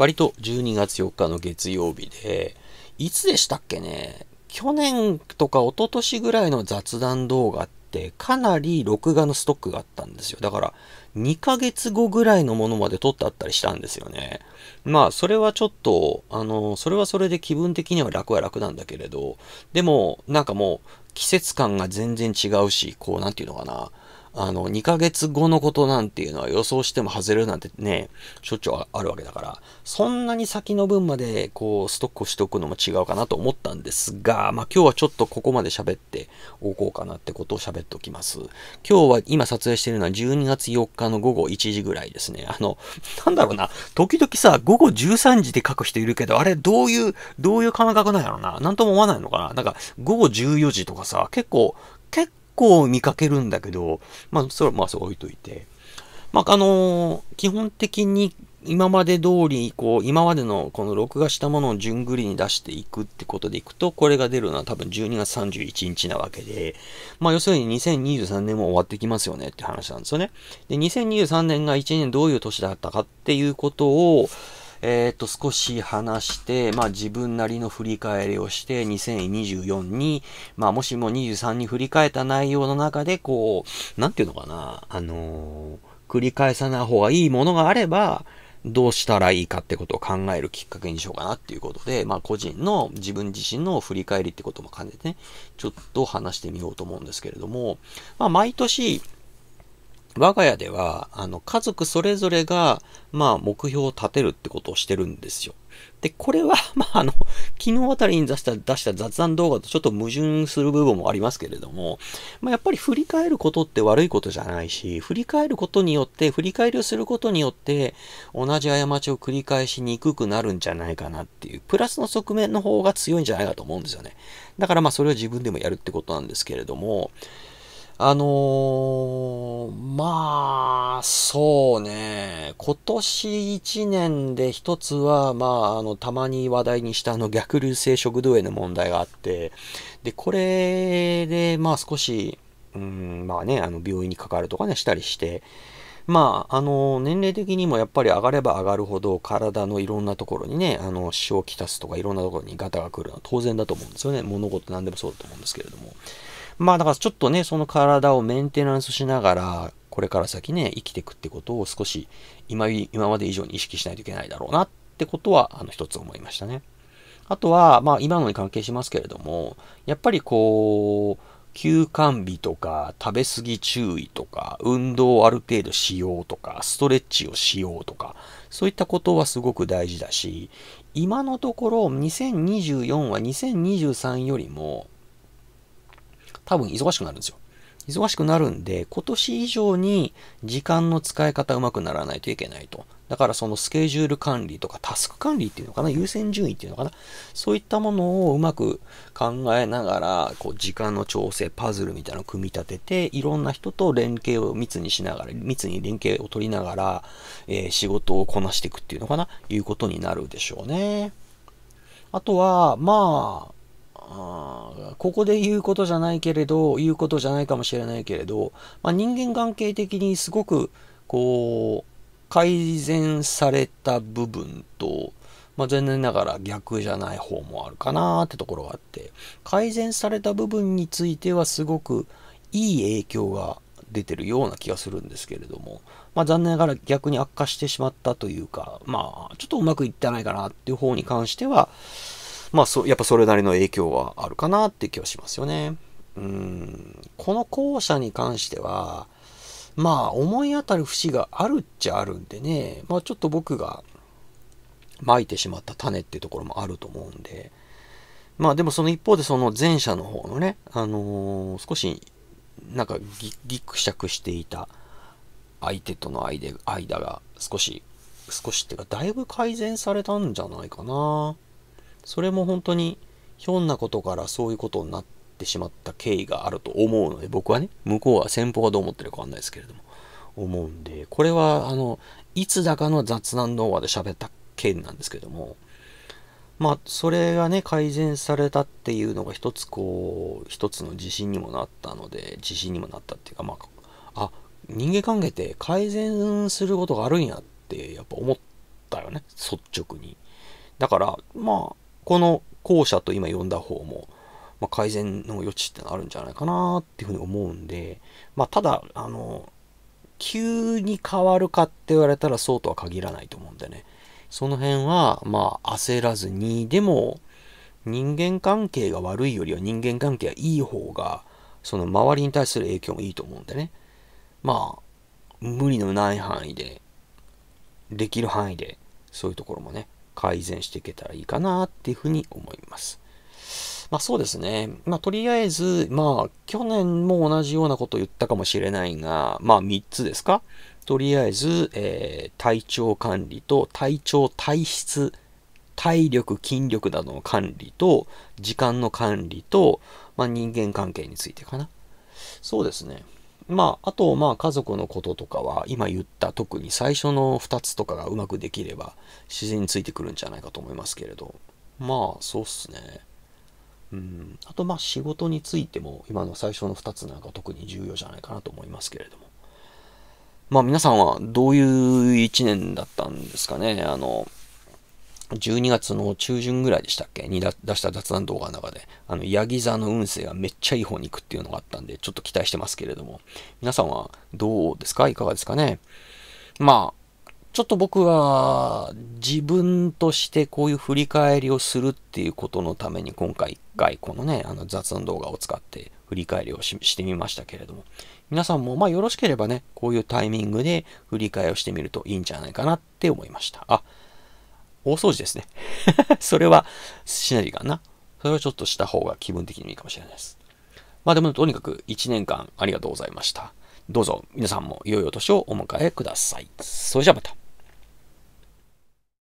割と12月4日の月曜日で、いつでしたっけね去年とか一昨年ぐらいの雑談動画ってかなり録画のストックがあったんですよ。だから2ヶ月後ぐらいのものまで撮ってあったりしたんですよね。まあそれはちょっと、あの、それはそれで気分的には楽は楽なんだけれど、でもなんかもう季節感が全然違うし、こうなんていうのかな。あの、2ヶ月後のことなんていうのは予想しても外れるなんてね、しょっちゅうあるわけだから、そんなに先の分まで、こう、ストックをしておくのも違うかなと思ったんですが、まあ、今日はちょっとここまで喋っておこうかなってことを喋っておきます。今日は、今撮影してるのは12月4日の午後1時ぐらいですね。あの、なんだろうな、時々さ、午後13時で書く人いるけど、あれ、どういう、どういう感覚なんやろな。なんとも思わないのかな。なんか、午後14時とかさ、結構、構見かけるんだけど、まあ、それはまあ、そう置いといて。まあ、あのー、基本的に今まで通り、こう、今までのこの録画したものを順繰りに出していくってことでいくと、これが出るのは多分12月31日なわけで、まあ要するに2023年も終わってきますよねって話なんですよね。で、2023年が1年どういう年だったかっていうことを、えっ、ー、と、少し話して、まあ自分なりの振り返りをして、2024に、まあもしも23に振り返った内容の中で、こう、なんていうのかな、あのー、繰り返さない方がいいものがあれば、どうしたらいいかってことを考えるきっかけにしようかなっていうことで、まあ個人の自分自身の振り返りってことも兼ねてね、ちょっと話してみようと思うんですけれども、まあ毎年、我が家では、あの、家族それぞれが、まあ、目標を立てるってことをしてるんですよ。で、これは、まあ、あの、昨日あたりに出した、出した雑談動画とちょっと矛盾する部分もありますけれども、まあ、やっぱり振り返ることって悪いことじゃないし、振り返ることによって、振り返りをすることによって、同じ過ちを繰り返しにくくなるんじゃないかなっていう、プラスの側面の方が強いんじゃないかと思うんですよね。だからまあ、それは自分でもやるってことなんですけれども、あのー、まあ、そうね、今年一年で一つは、まあ、あの、たまに話題にしたあの逆流性食道炎の問題があって、で、これで、まあ少し、うん、まあね、あの、病院にかかるとかね、したりして、まあ、あの、年齢的にもやっぱり上がれば上がるほど体のいろんなところにね、あの、支障をきたすとかいろんなところにガタが来るのは当然だと思うんですよね。物事何でもそうだと思うんですけれども。まあだからちょっとね、その体をメンテナンスしながら、これから先ね、生きていくってことを少し今、今まで以上に意識しないといけないだろうなってことは、あの、一つ思いましたね。あとは、まあ今のに関係しますけれども、やっぱりこう、休館日とか、食べ過ぎ注意とか、運動をある程度しようとか、ストレッチをしようとか、そういったことはすごく大事だし、今のところ2024は2023よりも、多分忙しくなるんですよ。忙しくなるんで、今年以上に時間の使い方うまくならないといけないと。だからそのスケジュール管理とかタスク管理っていうのかな、優先順位っていうのかな、そういったものをうまく考えながら、こう時間の調整、パズルみたいなのを組み立てて、いろんな人と連携を密にしながら、密に連携を取りながら、えー、仕事をこなしていくっていうのかな、いうことになるでしょうね。あとは、まあ、あここで言うことじゃないけれど、言うことじゃないかもしれないけれど、まあ、人間関係的にすごく、こう、改善された部分と、まあ、残念ながら逆じゃない方もあるかなってところがあって、改善された部分についてはすごくいい影響が出てるような気がするんですけれども、まあ、残念ながら逆に悪化してしまったというか、まあ、ちょっとうまくいってないかなっていう方に関しては、まあそ、やっぱそれなりの影響はあるかなって気はしますよね。うん、この校舎に関しては、まあ、思い当たる節があるっちゃあるんでね、まあ、ちょっと僕が巻いてしまった種っていうところもあると思うんで、まあ、でもその一方で、その前者の方のね、あのー、少し、なんかぎ、ぎくしゃくしていた相手との間が、少し、少しっていうか、だいぶ改善されたんじゃないかな。それも本当にひょんなことからそういうことになってしまった経緯があると思うので僕はね向こうは先方がどう思ってるかわかんないですけれども思うんでこれはあのいつだかの雑談動画で喋った件なんですけどもまあそれがね改善されたっていうのが一つこう一つの自信にもなったので自信にもなったっていうかまああ人間関係って改善することがあるんやってやっぱ思ったよね率直にだからまあこの後者と今読んだ方も、まあ、改善の余地ってのあるんじゃないかなっていうふうに思うんで、まあ、ただ、あの、急に変わるかって言われたらそうとは限らないと思うんでね。その辺は、まあ、焦らずに、でも、人間関係が悪いよりは人間関係がいい方が、その周りに対する影響もいいと思うんでね。まあ、無理のない範囲で、できる範囲で、そういうところもね、改善していけたらいいかなっていうふうに思います。まあそうですね。まあとりあえず、まあ去年も同じようなこと言ったかもしれないが、まあ3つですか。とりあえず、えー、体調管理と体調体質、体力、筋力などの管理と、時間の管理と、まあ人間関係についてかな。そうですね。まあ、あと、まあ、家族のこととかは、今言った特に最初の2つとかがうまくできれば、自然についてくるんじゃないかと思いますけれど、まあ、そうっすね。うん、あと、まあ、仕事についても、今の最初の2つなんか特に重要じゃないかなと思いますけれども。まあ、皆さんはどういう1年だったんですかね。あの、12月の中旬ぐらいでしたっけに出した雑談動画の中で、あの、ヤギ座の運勢がめっちゃいい方に行くっていうのがあったんで、ちょっと期待してますけれども、皆さんはどうですかいかがですかねまあ、ちょっと僕は自分としてこういう振り返りをするっていうことのために今回一回このね、あの雑談動画を使って振り返りをしてみましたけれども、皆さんもまあよろしければね、こういうタイミングで振り返りをしてみるといいんじゃないかなって思いました。あ、大掃除ですね。それはしないかな。それはちょっとした方が気分的にいいかもしれないです。まあでもとにかく1年間ありがとうございました。どうぞ皆さんも良いお年をお迎えください。それじゃあまた。